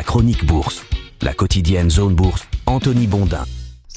la chronique bourse, la quotidienne zone bourse, Anthony Bondin.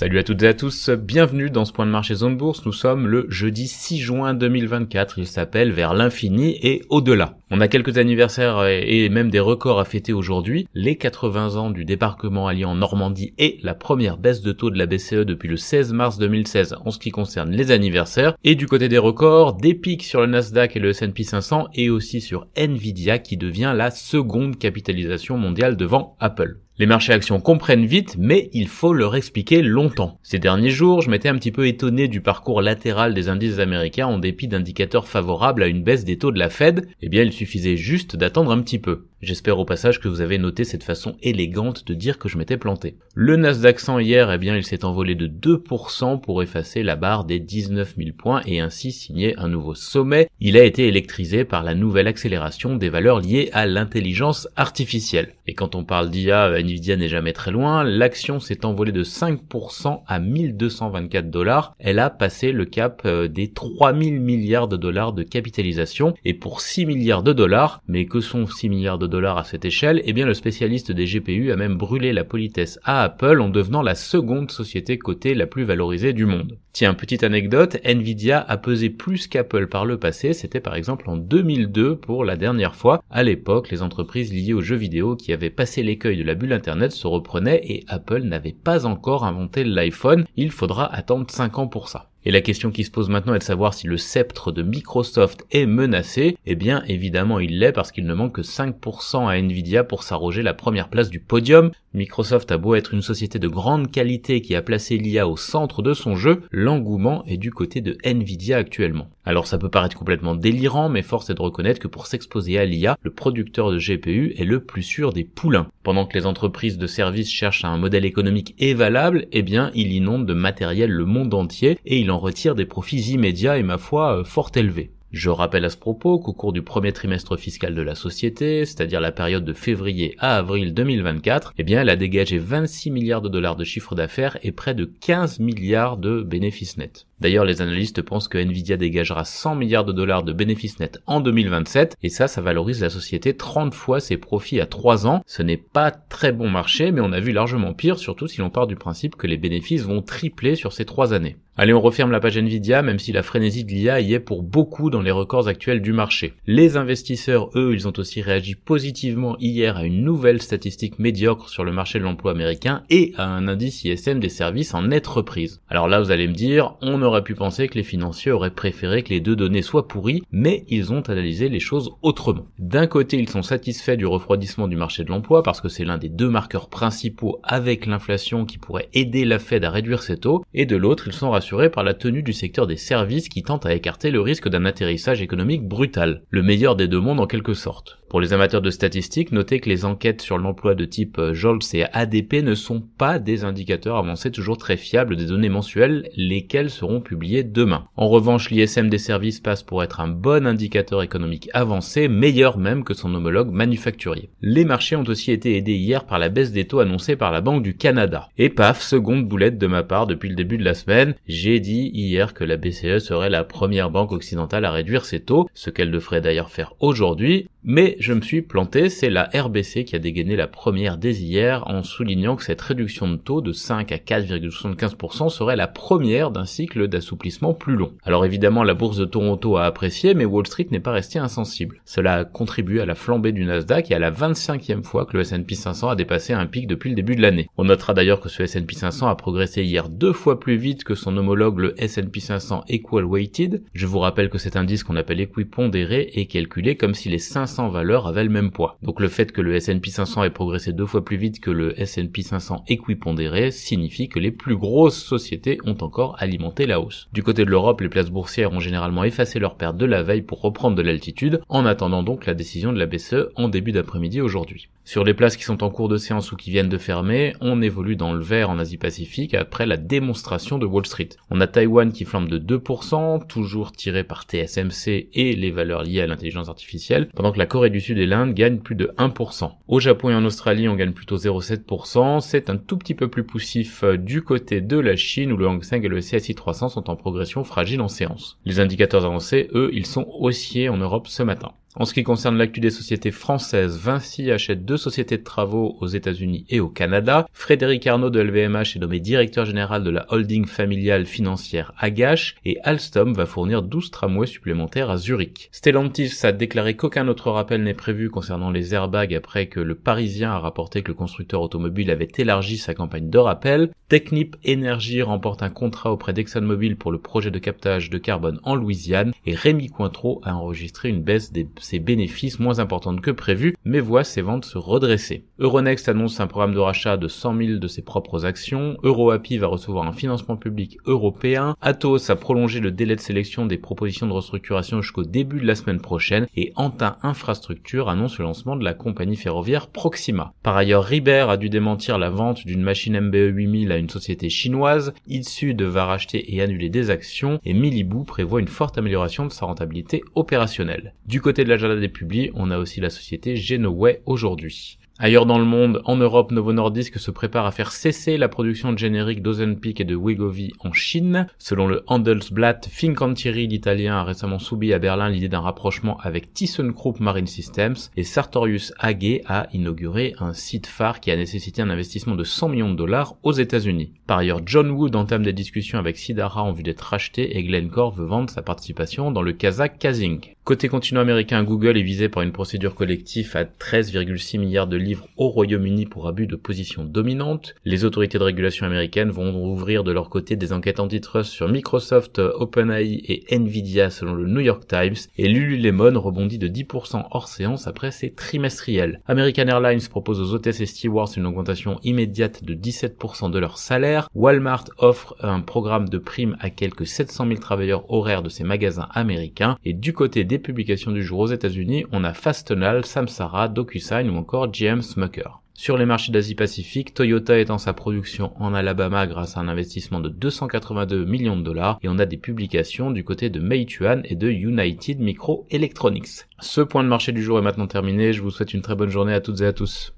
Salut à toutes et à tous, bienvenue dans ce point de marché Zone Bourse. Nous sommes le jeudi 6 juin 2024. Il s'appelle Vers l'infini et au-delà. On a quelques anniversaires et même des records à fêter aujourd'hui. Les 80 ans du débarquement allié en Normandie et la première baisse de taux de la BCE depuis le 16 mars 2016 en ce qui concerne les anniversaires. Et du côté des records, des pics sur le Nasdaq et le S&P 500 et aussi sur Nvidia qui devient la seconde capitalisation mondiale devant Apple. Les marchés actions comprennent vite, mais il faut leur expliquer longtemps. Ces derniers jours, je m'étais un petit peu étonné du parcours latéral des indices américains en dépit d'indicateurs favorables à une baisse des taux de la Fed. Eh bien, il suffisait juste d'attendre un petit peu. J'espère au passage que vous avez noté cette façon élégante de dire que je m'étais planté. Le Nasdaq 100 hier, eh bien, il s'est envolé de 2% pour effacer la barre des 19 000 points et ainsi signer un nouveau sommet. Il a été électrisé par la nouvelle accélération des valeurs liées à l'intelligence artificielle. Et quand on parle d'IA, Nvidia n'est jamais très loin. L'action s'est envolée de 5% à 1224 dollars. Elle a passé le cap euh, des 3000 milliards de dollars de capitalisation et pour 6 milliards de dollars, mais que sont 6 milliards de dollars à cette échelle, eh bien le spécialiste des GPU a même brûlé la politesse à Apple en devenant la seconde société cotée la plus valorisée du monde. Tiens, petite anecdote, Nvidia a pesé plus qu'Apple par le passé, c'était par exemple en 2002 pour la dernière fois. À l'époque, les entreprises liées aux jeux vidéo qui avaient passé l'écueil de la bulle internet se reprenaient et Apple n'avait pas encore inventé l'iPhone, il faudra attendre 5 ans pour ça. Et la question qui se pose maintenant est de savoir si le sceptre de Microsoft est menacé. Eh bien, évidemment, il l'est parce qu'il ne manque que 5% à Nvidia pour s'arroger la première place du podium. Microsoft a beau être une société de grande qualité qui a placé l'IA au centre de son jeu, l'engouement est du côté de Nvidia actuellement. Alors ça peut paraître complètement délirant, mais force est de reconnaître que pour s'exposer à l'IA, le producteur de GPU est le plus sûr des poulains. Pendant que les entreprises de services cherchent un modèle économique évalable, eh bien il inonde de matériel le monde entier et il en retire des profits immédiats et ma foi euh, fort élevés. Je rappelle à ce propos qu'au cours du premier trimestre fiscal de la société, c'est-à-dire la période de février à avril 2024, eh bien, elle a dégagé 26 milliards de dollars de chiffre d'affaires et près de 15 milliards de bénéfices nets. D'ailleurs, les analystes pensent que Nvidia dégagera 100 milliards de dollars de bénéfices nets en 2027, et ça, ça valorise la société 30 fois ses profits à 3 ans. Ce n'est pas très bon marché, mais on a vu largement pire, surtout si l'on part du principe que les bénéfices vont tripler sur ces 3 années. Allez, on referme la page Nvidia, même si la frénésie de l'IA y est pour beaucoup dans les records actuels du marché. Les investisseurs, eux, ils ont aussi réagi positivement hier à une nouvelle statistique médiocre sur le marché de l'emploi américain et à un indice ISM des services en nette reprise. Alors là, vous allez me dire, on aurait aurait pu penser que les financiers auraient préféré que les deux données soient pourries, mais ils ont analysé les choses autrement. D'un côté, ils sont satisfaits du refroidissement du marché de l'emploi parce que c'est l'un des deux marqueurs principaux avec l'inflation qui pourrait aider la Fed à réduire ses taux, et de l'autre, ils sont rassurés par la tenue du secteur des services qui tente à écarter le risque d'un atterrissage économique brutal. Le meilleur des deux mondes en quelque sorte. Pour les amateurs de statistiques, notez que les enquêtes sur l'emploi de type euh, JOLTS et ADP ne sont pas des indicateurs avancés toujours très fiables des données mensuelles, lesquelles seront publiées demain. En revanche, l'ISM des services passe pour être un bon indicateur économique avancé, meilleur même que son homologue manufacturier. Les marchés ont aussi été aidés hier par la baisse des taux annoncée par la Banque du Canada. Et paf, seconde boulette de ma part depuis le début de la semaine, j'ai dit hier que la BCE serait la première banque occidentale à réduire ses taux, ce qu'elle devrait d'ailleurs faire aujourd'hui, mais je me suis planté, c'est la RBC qui a dégainé la première dès hier en soulignant que cette réduction de taux de 5 à 4,75% serait la première d'un cycle d'assouplissement plus long. Alors évidemment, la bourse de Toronto a apprécié, mais Wall Street n'est pas resté insensible. Cela a contribué à la flambée du Nasdaq et à la 25e fois que le S&P 500 a dépassé un pic depuis le début de l'année. On notera d'ailleurs que ce S&P 500 a progressé hier deux fois plus vite que son homologue le S&P 500 Equal Weighted. Je vous rappelle que cet indice qu'on appelle équipondéré est calculé comme si les 500 valeurs avaient le même poids. Donc le fait que le S&P 500 ait progressé deux fois plus vite que le S&P 500 équipondéré signifie que les plus grosses sociétés ont encore alimenté la hausse. Du côté de l'Europe, les places boursières ont généralement effacé leurs pertes de la veille pour reprendre de l'altitude, en attendant donc la décision de la BCE en début d'après-midi aujourd'hui. Sur les places qui sont en cours de séance ou qui viennent de fermer, on évolue dans le vert en Asie-Pacifique après la démonstration de Wall Street. On a Taïwan qui flambe de 2%, toujours tiré par TSMC et les valeurs liées à l'intelligence artificielle, pendant que la Corée du sud et l'Inde gagnent plus de 1%. Au Japon et en Australie, on gagne plutôt 0,7%. C'est un tout petit peu plus poussif euh, du côté de la Chine où le Hang Seng et le CSI 300 sont en progression fragile en séance. Les indicateurs avancés, eux, ils sont haussiers en Europe ce matin. En ce qui concerne l'actu des sociétés françaises, Vinci achète deux sociétés de travaux aux États-Unis et au Canada. Frédéric Arnaud de LVMH est nommé directeur général de la holding familiale financière Agache et Alstom va fournir 12 tramways supplémentaires à Zurich. Stellantis a déclaré qu'aucun autre rappel n'est prévu concernant les airbags après que le Parisien a rapporté que le constructeur automobile avait élargi sa campagne de rappel. Technip Energy remporte un contrat auprès d'ExxonMobil pour le projet de captage de carbone en Louisiane et Rémi Cointreau a enregistré une baisse des ses bénéfices moins importantes que prévu, mais voit ses ventes se redresser. Euronext annonce un programme de rachat de 100 000 de ses propres actions, EuroAPI va recevoir un financement public européen, Atos a prolongé le délai de sélection des propositions de restructuration jusqu'au début de la semaine prochaine, et Antin Infrastructure annonce le lancement de la compagnie ferroviaire Proxima. Par ailleurs, Ribert a dû démentir la vente d'une machine MBE 8000 à une société chinoise, Itsud va racheter et annuler des actions, et Milibou prévoit une forte amélioration de sa rentabilité opérationnelle. Du côté de des on a aussi la société Genoway aujourd'hui. Ailleurs dans le monde, en Europe, Novo Nordisk se prépare à faire cesser la production de génériques d'Ozenpic et de Wegovy en Chine. Selon le Handelsblatt, Fincantieri, l'italien, a récemment soumis à Berlin l'idée d'un rapprochement avec ThyssenKrupp Marine Systems et Sartorius AG a inauguré un site phare qui a nécessité un investissement de 100 millions de dollars aux États-Unis. Par ailleurs, John Wood entame des discussions avec Sidara en vue d'être racheté et Glencore veut vendre sa participation dans le Kazakh Kazink. Côté continent américain, Google est visé par une procédure collective à 13,6 milliards de livres au Royaume-Uni pour abus de position dominante. Les autorités de régulation américaines vont ouvrir de leur côté des enquêtes antitrust sur Microsoft, OpenAI et Nvidia selon le New York Times et Lululemon rebondit de 10% hors séance après ses trimestriels. American Airlines propose aux hôtesses et stewards une augmentation immédiate de 17% de leur salaire. Walmart offre un programme de primes à quelques 700 000 travailleurs horaires de ses magasins américains et du côté des publications du jour aux États-Unis, on a Fastenal, Samsara, DocuSign ou encore GM Smucker. Sur les marchés d'Asie-Pacifique, Toyota étend sa production en Alabama grâce à un investissement de 282 millions de dollars et on a des publications du côté de Meituan et de United Microelectronics. Ce point de marché du jour est maintenant terminé, je vous souhaite une très bonne journée à toutes et à tous.